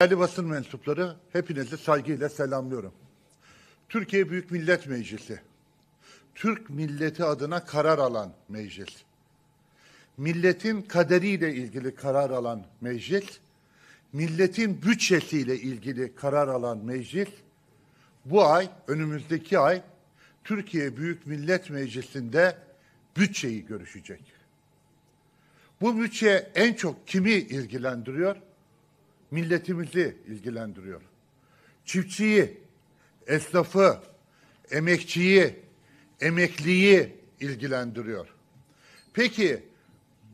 Değerli basın mensupları, hepinizi saygıyla selamlıyorum. Türkiye Büyük Millet Meclisi, Türk milleti adına karar alan meclis, milletin kaderiyle ilgili karar alan meclis, milletin bütçesiyle ilgili karar alan meclis, bu ay, önümüzdeki ay Türkiye Büyük Millet Meclisi'nde bütçeyi görüşecek. Bu bütçe en çok kimi ilgilendiriyor? milletimizi ilgilendiriyor. Çiftçiyi, esnafı, emekçiyi, emekliyi ilgilendiriyor. Peki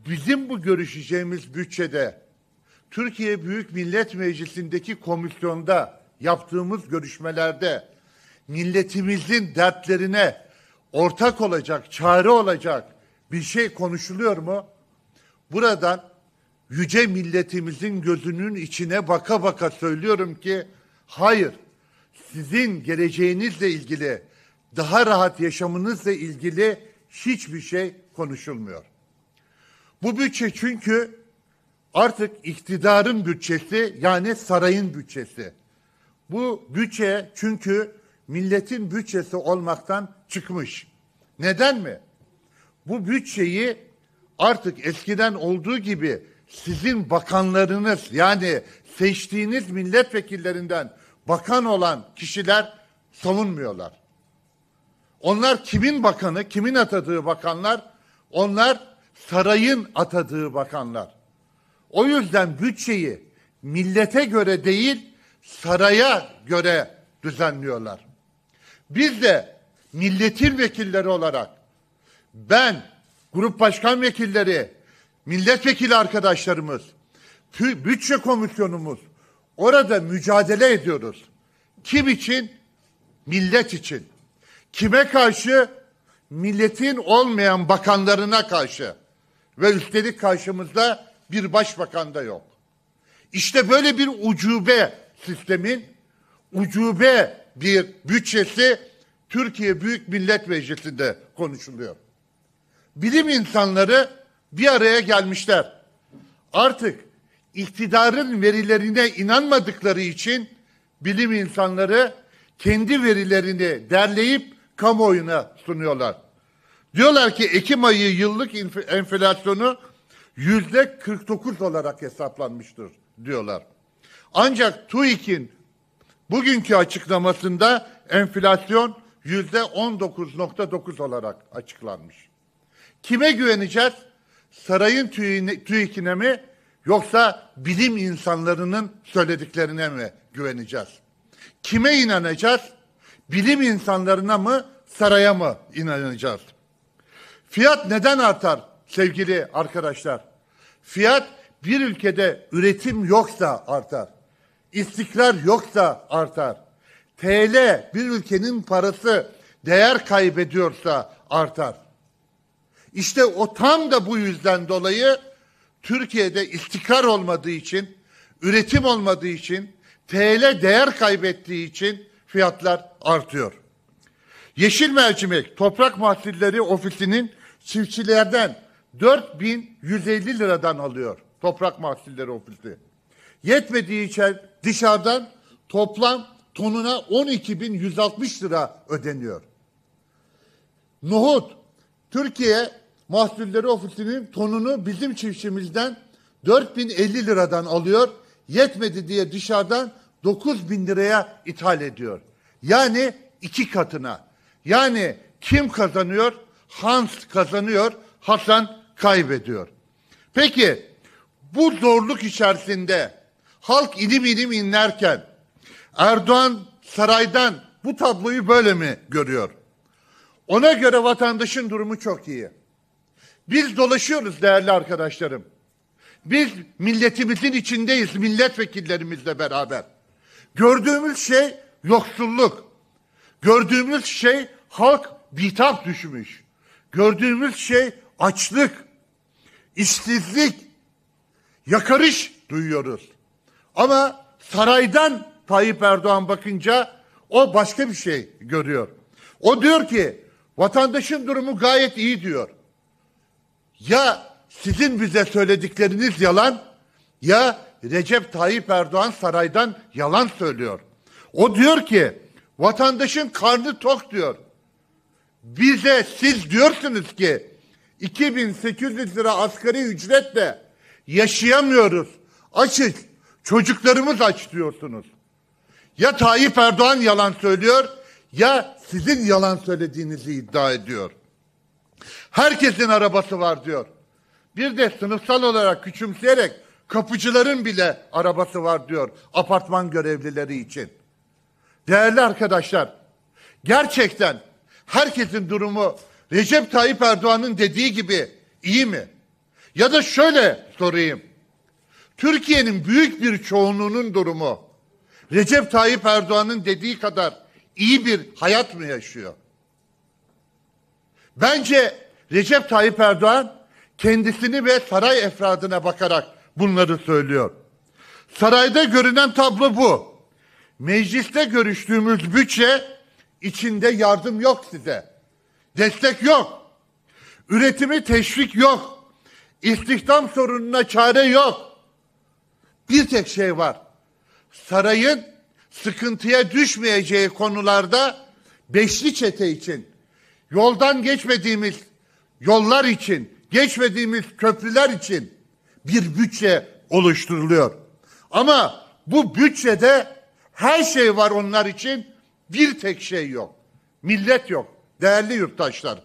bizim bu görüşeceğimiz bütçede Türkiye Büyük Millet Meclisi'ndeki komisyonda yaptığımız görüşmelerde milletimizin dertlerine ortak olacak, çare olacak bir şey konuşuluyor mu? Buradan yüce milletimizin gözünün içine baka baka söylüyorum ki hayır sizin geleceğinizle ilgili daha rahat yaşamınızla ilgili hiçbir şey konuşulmuyor. Bu bütçe çünkü artık iktidarın bütçesi yani sarayın bütçesi. Bu bütçe çünkü milletin bütçesi olmaktan çıkmış. Neden mi? Bu bütçeyi artık eskiden olduğu gibi sizin bakanlarınız yani seçtiğiniz milletvekillerinden bakan olan kişiler savunmuyorlar. Onlar kimin bakanı, kimin atadığı bakanlar? Onlar sarayın atadığı bakanlar. O yüzden bütçeyi millete göre değil, saraya göre düzenliyorlar. Biz de milletin vekilleri olarak ben grup başkan vekilleri, milletvekili arkadaşlarımız, bütçe komisyonumuz orada mücadele ediyoruz. Kim için? Millet için. Kime karşı? Milletin olmayan bakanlarına karşı. Ve üstelik karşımızda bir başbakan da yok. İşte böyle bir ucube sistemin ucube bir bütçesi Türkiye Büyük Millet Meclisi'nde konuşuluyor. Bilim insanları bir araya gelmişler. Artık iktidarın verilerine inanmadıkları için bilim insanları kendi verilerini derleyip kamuoyuna sunuyorlar. Diyorlar ki Ekim ayı yıllık enflasyonu yüzde 49 olarak hesaplanmıştır diyorlar. Ancak TÜİK'in bugünkü açıklamasında enflasyon yüzde 19.9 olarak açıklanmış. Kime güveneceğiz? sarayın tüyüne, TÜİK'ine mi yoksa bilim insanlarının söylediklerine mi güveneceğiz? Kime inanacağız? Bilim insanlarına mı, saraya mı inanacağız? Fiyat neden artar sevgili arkadaşlar? Fiyat bir ülkede üretim yoksa artar. İstikrar yoksa artar. TL bir ülkenin parası değer kaybediyorsa artar. İşte o tam da bu yüzden dolayı Türkiye'de istikrar olmadığı için, üretim olmadığı için, TL değer kaybettiği için fiyatlar artıyor. Yeşil mercimek toprak mahsulleri ofisinin çiftçilerden 4150 liradan alıyor toprak mahsulleri ofisi. Yetmediği için dışarıdan toplam tonuna 12160 lira ödeniyor. Nohut Türkiye Mahsulleri Ofisi'nin tonunu bizim çiftçimizden 4050 liradan alıyor. Yetmedi diye dışarıdan 9000 liraya ithal ediyor. Yani iki katına. Yani kim kazanıyor? Hans kazanıyor, Hasan kaybediyor. Peki bu zorluk içerisinde halk inim inim inlerken Erdoğan saraydan bu tabloyu böyle mi görüyor? Ona göre vatandaşın durumu çok iyi. Biz dolaşıyoruz değerli arkadaşlarım. Biz milletimizin içindeyiz milletvekillerimizle beraber. Gördüğümüz şey yoksulluk. Gördüğümüz şey halk bitap düşmüş. Gördüğümüz şey açlık, işsizlik, yakarış duyuyoruz. Ama saraydan Tayyip Erdoğan bakınca o başka bir şey görüyor. O diyor ki vatandaşın durumu gayet iyi diyor. Ya sizin bize söyledikleriniz yalan ya Recep Tayyip Erdoğan saraydan yalan söylüyor. O diyor ki vatandaşın karnı tok diyor. Bize siz diyorsunuz ki 2800 lira asgari ücretle yaşayamıyoruz. Açız. Çocuklarımız aç diyorsunuz. Ya Tayyip Erdoğan yalan söylüyor ya sizin yalan söylediğinizi iddia ediyor. Herkesin arabası var diyor. Bir de sınıfsal olarak küçümseyerek kapıcıların bile arabası var diyor apartman görevlileri için. Değerli arkadaşlar, gerçekten herkesin durumu Recep Tayyip Erdoğan'ın dediği gibi iyi mi? Ya da şöyle sorayım. Türkiye'nin büyük bir çoğunluğunun durumu Recep Tayyip Erdoğan'ın dediği kadar iyi bir hayat mı yaşıyor? Bence Recep Tayyip Erdoğan kendisini ve saray efradına bakarak bunları söylüyor. Sarayda görünen tablo bu. Mecliste görüştüğümüz bütçe içinde yardım yok size. Destek yok. Üretimi teşvik yok. İstihdam sorununa çare yok. Bir tek şey var. Sarayın sıkıntıya düşmeyeceği konularda beşli çete için yoldan geçmediğimiz yollar için, geçmediğimiz köprüler için bir bütçe oluşturuluyor. Ama bu bütçede her şey var onlar için, bir tek şey yok. Millet yok, değerli yurttaşlar.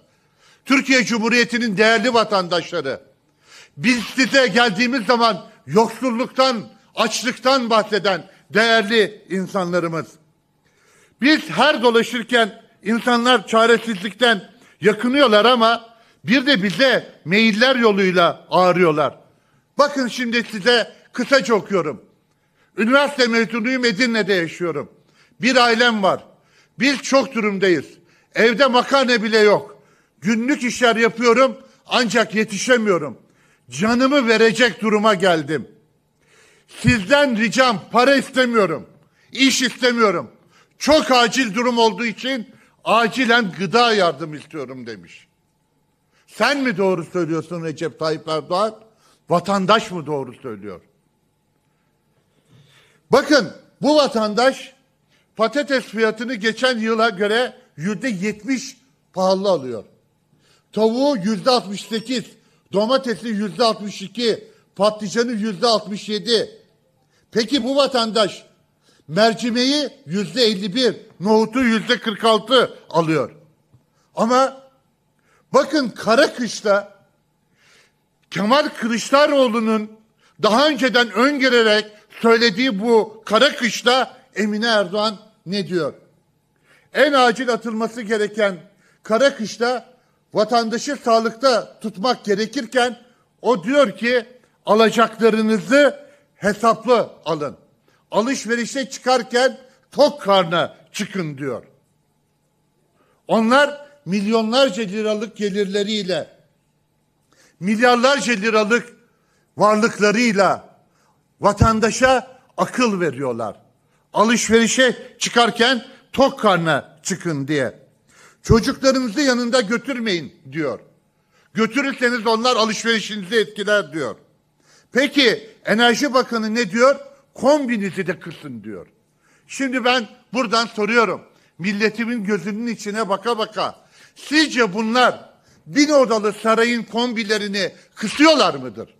Türkiye Cumhuriyeti'nin değerli vatandaşları. Biz size geldiğimiz zaman yoksulluktan, açlıktan bahseden değerli insanlarımız. Biz her dolaşırken İnsanlar çaresizlikten yakınıyorlar ama bir de bize mailler yoluyla ağrıyorlar. Bakın şimdi size kısaca okuyorum. Üniversite mezunuyum Edirne'de yaşıyorum. Bir ailem var. Biz çok durumdayız. Evde makarna bile yok. Günlük işler yapıyorum ancak yetişemiyorum. Canımı verecek duruma geldim. Sizden ricam para istemiyorum. İş istemiyorum. Çok acil durum olduğu için acilen gıda yardım istiyorum demiş. Sen mi doğru söylüyorsun Recep Tayyip Erdoğan? Vatandaş mı doğru söylüyor? Bakın bu vatandaş patates fiyatını geçen yıla göre yüzde yetmiş pahalı alıyor. Tavuğu yüzde altmış sekiz, domatesi yüzde altmış iki, patlıcanı yüzde altmış yedi. Peki bu vatandaş Mercimeği yüzde 51, nohutu yüzde 46 alıyor. Ama bakın Karakış'ta Kemal Kılıçdaroğlu'nun daha önceden öngörerek söylediği bu Karakış'ta Emine Erdoğan ne diyor? En acil atılması gereken Karakış'ta vatandaşı sağlıkta tutmak gerekirken o diyor ki alacaklarınızı hesaplı alın alışverişe çıkarken tok karna çıkın diyor. Onlar milyonlarca liralık gelirleriyle, milyarlarca liralık varlıklarıyla vatandaşa akıl veriyorlar. Alışverişe çıkarken tok karna çıkın diye. Çocuklarınızı yanında götürmeyin diyor. Götürürseniz onlar alışverişinizi etkiler diyor. Peki Enerji Bakanı ne diyor? kombinizi de kısın diyor. Şimdi ben buradan soruyorum. Milletimin gözünün içine baka baka. Sizce bunlar bin odalı sarayın kombilerini kısıyorlar mıdır?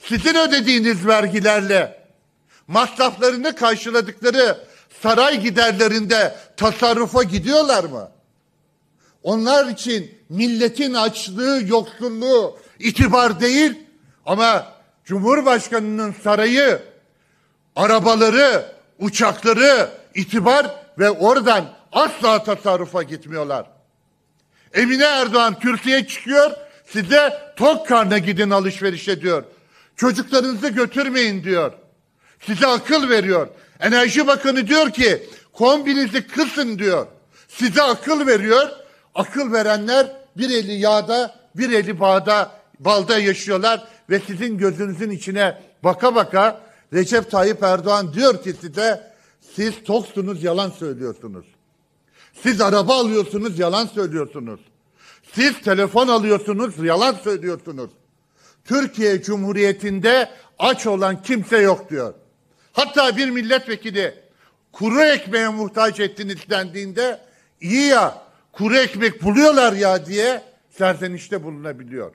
Sizin ödediğiniz vergilerle masraflarını karşıladıkları saray giderlerinde tasarrufa gidiyorlar mı? Onlar için milletin açlığı, yoksulluğu itibar değil ama Cumhurbaşkanının sarayı arabaları, uçakları itibar ve oradan asla tasarrufa gitmiyorlar. Emine Erdoğan kürsüye çıkıyor, size tok karna gidin alışverişe diyor. Çocuklarınızı götürmeyin diyor. Size akıl veriyor. Enerji Bakanı diyor ki kombinizi kısın diyor. Size akıl veriyor. Akıl verenler bir eli yağda, bir eli bağda, balda yaşıyorlar ve sizin gözünüzün içine baka baka Recep Tayyip Erdoğan diyor ki size siz toksunuz yalan söylüyorsunuz. Siz araba alıyorsunuz yalan söylüyorsunuz. Siz telefon alıyorsunuz yalan söylüyorsunuz. Türkiye Cumhuriyeti'nde aç olan kimse yok diyor. Hatta bir milletvekili kuru ekmeğe muhtaç ettin istendiğinde iyi ya kuru ekmek buluyorlar ya diye serzenişte bulunabiliyor.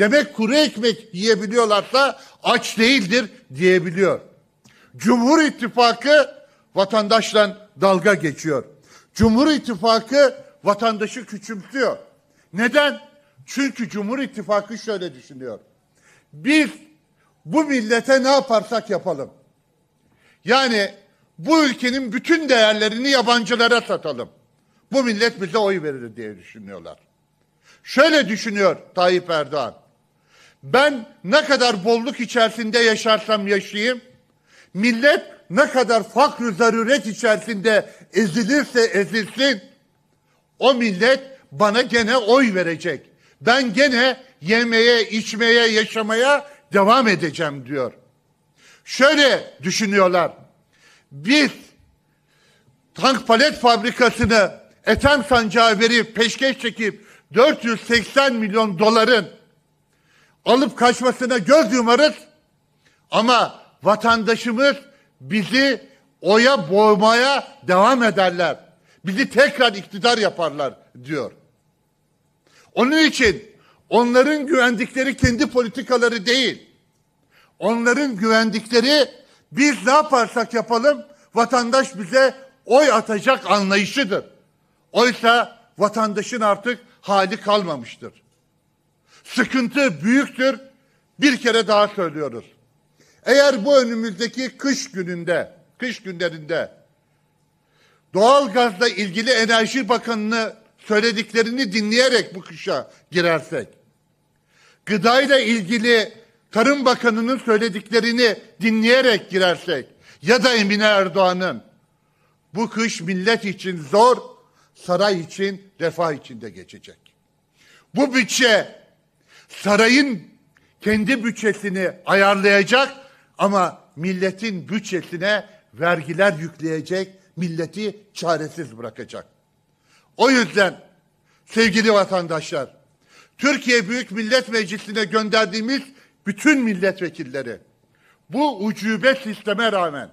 Demek kuru ekmek yiyebiliyorlar da aç değildir diyebiliyor. Cumhur İttifakı vatandaşla dalga geçiyor. Cumhur İttifakı vatandaşı küçümsüyor. Neden? Çünkü Cumhur İttifakı şöyle düşünüyor. Biz bu millete ne yaparsak yapalım. Yani bu ülkenin bütün değerlerini yabancılara satalım. Bu millet bize oy verir diye düşünüyorlar. Şöyle düşünüyor Tayyip Erdoğan. Ben ne kadar bolluk içerisinde yaşarsam yaşayayım, millet ne kadar fakr zaruret içerisinde ezilirse ezilsin, o millet bana gene oy verecek. Ben gene yemeye, içmeye, yaşamaya devam edeceğim diyor. Şöyle düşünüyorlar. Biz tank palet fabrikasını Ethem sancağı verip peşkeş çekip 480 milyon doların alıp kaçmasına göz yumarız ama vatandaşımız bizi oya boğmaya devam ederler. Bizi tekrar iktidar yaparlar diyor. Onun için onların güvendikleri kendi politikaları değil. Onların güvendikleri biz ne yaparsak yapalım vatandaş bize oy atacak anlayışıdır. Oysa vatandaşın artık hali kalmamıştır. Sıkıntı büyüktür. Bir kere daha söylüyoruz. Eğer bu önümüzdeki kış gününde, kış günlerinde doğal gazla ilgili Enerji Bakanı'nı söylediklerini dinleyerek bu kışa girersek, gıdayla ilgili Tarım Bakanı'nın söylediklerini dinleyerek girersek ya da Emine Erdoğan'ın bu kış millet için zor, saray için, refah içinde geçecek. Bu bütçe sarayın kendi bütçesini ayarlayacak ama milletin bütçesine vergiler yükleyecek, milleti çaresiz bırakacak. O yüzden sevgili vatandaşlar, Türkiye Büyük Millet Meclisi'ne gönderdiğimiz bütün milletvekilleri bu ucube sisteme rağmen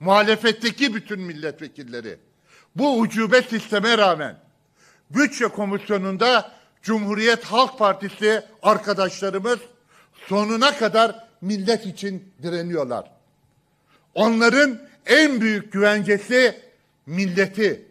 muhalefetteki bütün milletvekilleri bu ucube sisteme rağmen bütçe komisyonunda Cumhuriyet Halk Partisi arkadaşlarımız sonuna kadar millet için direniyorlar. Onların en büyük güvencesi milleti.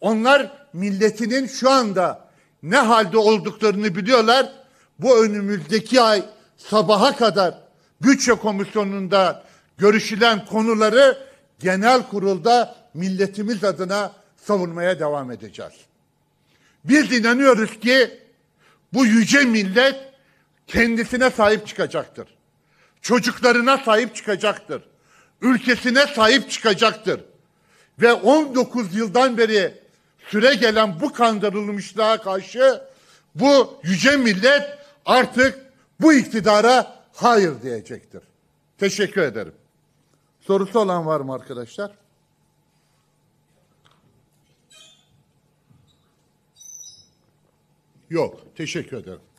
Onlar milletinin şu anda ne halde olduklarını biliyorlar. Bu önümüzdeki ay sabaha kadar bütçe komisyonunda görüşülen konuları genel kurulda milletimiz adına savunmaya devam edeceğiz. Biz inanıyoruz ki bu yüce millet kendisine sahip çıkacaktır. Çocuklarına sahip çıkacaktır. Ülkesine sahip çıkacaktır. Ve 19 yıldan beri süre gelen bu kandırılmışlığa karşı bu yüce millet artık bu iktidara hayır diyecektir. Teşekkür ederim. Sorusu olan var mı arkadaşlar? Yok. Teşekkür ederim.